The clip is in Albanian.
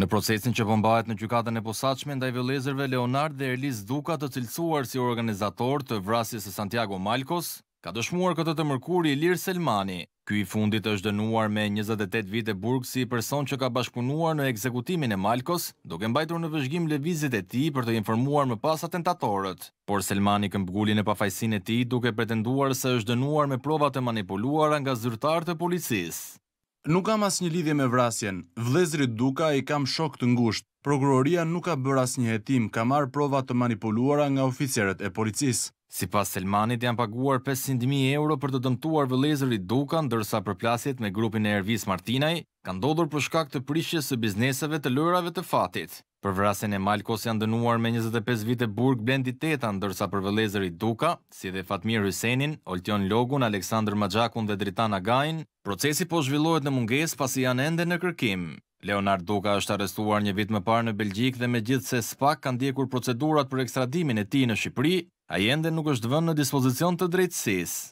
Në procesin që pëmbajt në gjykatën e posaqme, ndaj vëlezërve Leonard dhe Erlis Duka të cilësuar si organizator të vrasjes e Santiago Malkos, ka dëshmuar këtë të i Lir Selmani. Ky i fundit është dënuar me 28 vite burg si person që ka bashkëpunuar në ekzekutimin e Malkos, duke mbajtur në vëzhgim vizit e ti për të informuar më pas atentatorët. Por Selmani këmbgullin e pafajsin e ti duke pretenduar se është dënuar me provat e manipuluar nga zyrtar të policisë. Nuk kam asë një lidhje me vrasjen, vlezrit duka i kam shok të ngusht. Prokuroria nuk ka bërë asë një hetim, ka marë provat të manipuluara nga oficerët e policisë. Si pas Selmanit janë paguar 500.000 euro për të dëmtuar vëlezëri Duka, ndërsa përplasjet me grupin e Ervis Martinaj, kanë dodur për shkak të prishjes së bizneseve të lërave të fatit. Për vrasin e Malkos janë dënuar me 25 vite burg blendit ndërsa për vëlezëri Duka, si dhe Fatmir Hysenin, Oltion Logun, Aleksandr Majakun dhe Dritana Gajin, procesi po zhvillohet në munges pasi janë ende në kërkim. Leonard Duka është arrestuar një vit më parë në Belgjik dhe me gjithë se SPAC kanë djekur procedurat për ekstradimin e ti në Shqipëri, Ai ende nuk është vënë në dispozicion të drejtësisë.